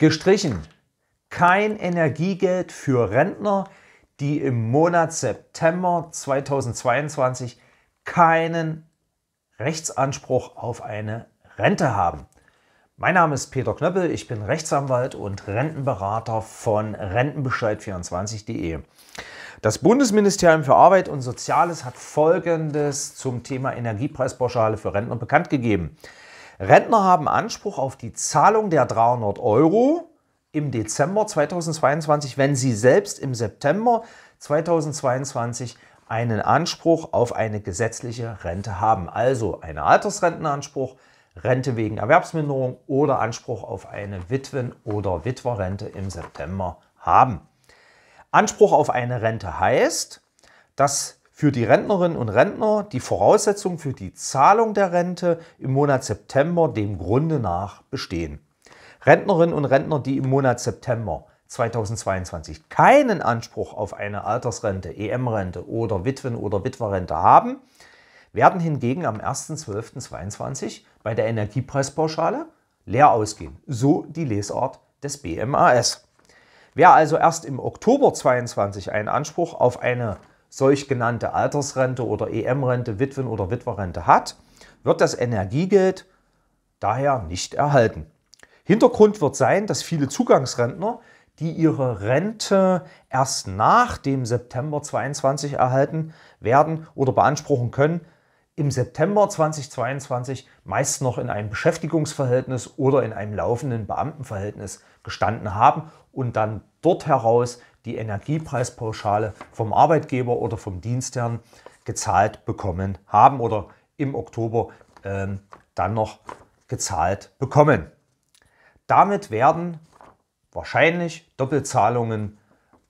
Gestrichen. Kein Energiegeld für Rentner, die im Monat September 2022 keinen Rechtsanspruch auf eine Rente haben. Mein Name ist Peter Knöppel, ich bin Rechtsanwalt und Rentenberater von Rentenbescheid24.de. Das Bundesministerium für Arbeit und Soziales hat Folgendes zum Thema Energiepreispauschale für Rentner bekannt gegeben. Rentner haben Anspruch auf die Zahlung der 300 Euro im Dezember 2022, wenn sie selbst im September 2022 einen Anspruch auf eine gesetzliche Rente haben. Also einen Altersrentenanspruch, Rente wegen Erwerbsminderung oder Anspruch auf eine Witwen- oder Witwerrente im September haben. Anspruch auf eine Rente heißt, dass für die Rentnerinnen und Rentner die Voraussetzung für die Zahlung der Rente im Monat September dem Grunde nach bestehen. Rentnerinnen und Rentner, die im Monat September 2022 keinen Anspruch auf eine Altersrente, EM-Rente oder Witwen- oder Witwerrente haben, werden hingegen am 1.12.22 bei der Energiepreispauschale leer ausgehen. So die Lesart des BMAS. Wer also erst im Oktober 2022 einen Anspruch auf eine solch genannte Altersrente oder EM-Rente, Witwen- oder Witwerrente hat, wird das Energiegeld daher nicht erhalten. Hintergrund wird sein, dass viele Zugangsrentner, die ihre Rente erst nach dem September 22 erhalten werden oder beanspruchen können, im September 2022 meist noch in einem Beschäftigungsverhältnis oder in einem laufenden Beamtenverhältnis gestanden haben und dann dort heraus die Energiepreispauschale vom Arbeitgeber oder vom Dienstherrn gezahlt bekommen haben oder im Oktober ähm, dann noch gezahlt bekommen. Damit werden wahrscheinlich Doppelzahlungen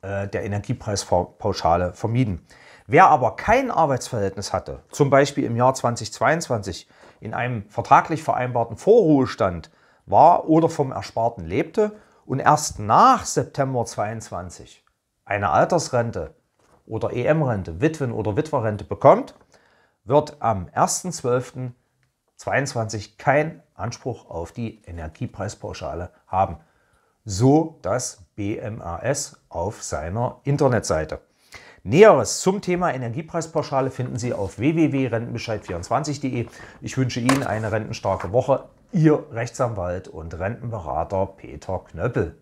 äh, der Energiepreispauschale vermieden. Wer aber kein Arbeitsverhältnis hatte, zum Beispiel im Jahr 2022 in einem vertraglich vereinbarten Vorruhestand war oder vom Ersparten lebte und erst nach September 2022 eine Altersrente oder EM-Rente, Witwen- oder Witwerrente bekommt, wird am 1.12.22 kein Anspruch auf die Energiepreispauschale haben, so das BMAS auf seiner Internetseite. Näheres zum Thema Energiepreispauschale finden Sie auf www.rentenbescheid24.de. Ich wünsche Ihnen eine rentenstarke Woche. Ihr Rechtsanwalt und Rentenberater Peter Knöppel.